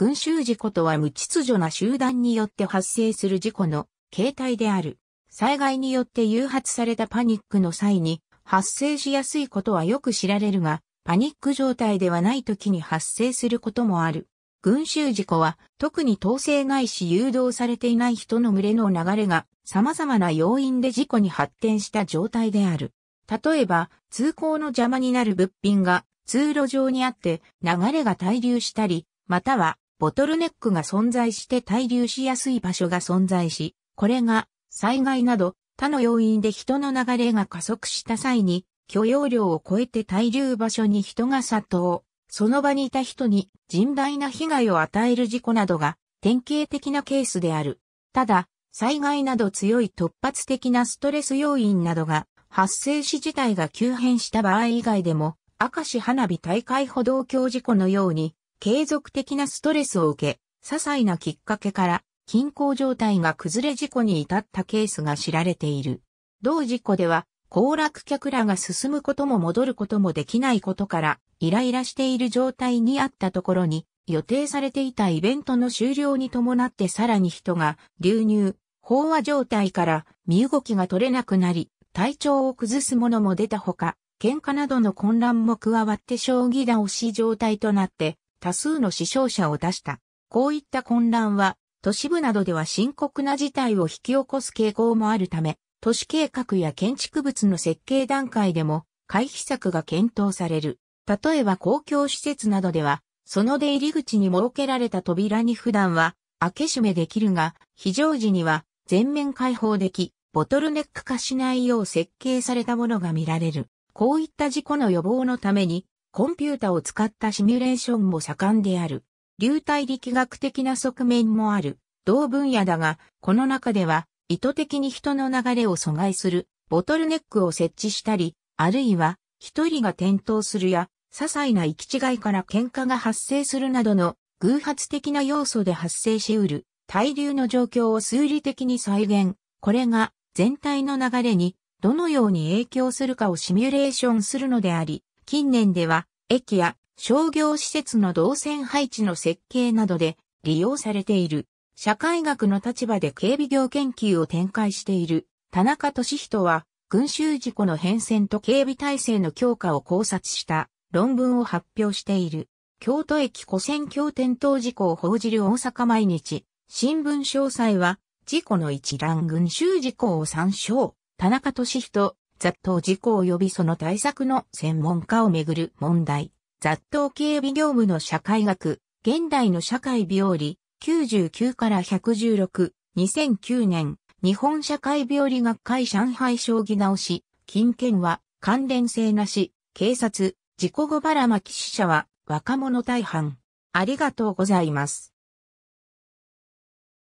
群衆事故とは無秩序な集団によって発生する事故の形態である。災害によって誘発されたパニックの際に発生しやすいことはよく知られるが、パニック状態ではない時に発生することもある。群衆事故は特に統制ないし誘導されていない人の群れの流れが様々な要因で事故に発展した状態である。例えば、通行の邪魔になる物品が通路上にあって流れが滞留したり、またはボトルネックが存在して滞留しやすい場所が存在し、これが災害など他の要因で人の流れが加速した際に許容量を超えて滞留場所に人が殺到、その場にいた人に甚大な被害を与える事故などが典型的なケースである。ただ、災害など強い突発的なストレス要因などが発生し事態が急変した場合以外でも、明石花火大会歩道橋事故のように継続的なストレスを受け、些細なきっかけから均衡状態が崩れ事故に至ったケースが知られている。同事故では、行楽客らが進むことも戻ることもできないことから、イライラしている状態にあったところに、予定されていたイベントの終了に伴ってさらに人が流入、飽和状態から身動きが取れなくなり、体調を崩す者も出たほか、喧嘩などの混乱も加わって将棋倒し状態となって、多数の死傷者を出した。こういった混乱は、都市部などでは深刻な事態を引き起こす傾向もあるため、都市計画や建築物の設計段階でも回避策が検討される。例えば公共施設などでは、その出入り口に設けられた扉に普段は開け閉めできるが、非常時には全面開放でき、ボトルネック化しないよう設計されたものが見られる。こういった事故の予防のために、コンピュータを使ったシミュレーションも盛んである。流体力学的な側面もある。同分野だが、この中では意図的に人の流れを阻害するボトルネックを設置したり、あるいは一人が転倒するや、些細な行き違いから喧嘩が発生するなどの偶発的な要素で発生し得る対流の状況を数理的に再現。これが全体の流れにどのように影響するかをシミュレーションするのであり、近年では、駅や商業施設の動線配置の設計などで利用されている。社会学の立場で警備業研究を展開している田中俊人は、群衆事故の変遷と警備体制の強化を考察した論文を発表している。京都駅古線橋転倒事故を報じる大阪毎日、新聞詳細は、事故の一覧群衆事故を参照。田中俊人、雑踏事故及びその対策の専門家をめぐる問題。雑踏警備業務の社会学、現代の社会病理、99から116、2009年、日本社会病理学会上海将棋直し、金券は関連性なし、警察、事故後ばらまき死者は若者大半。ありがとうございます。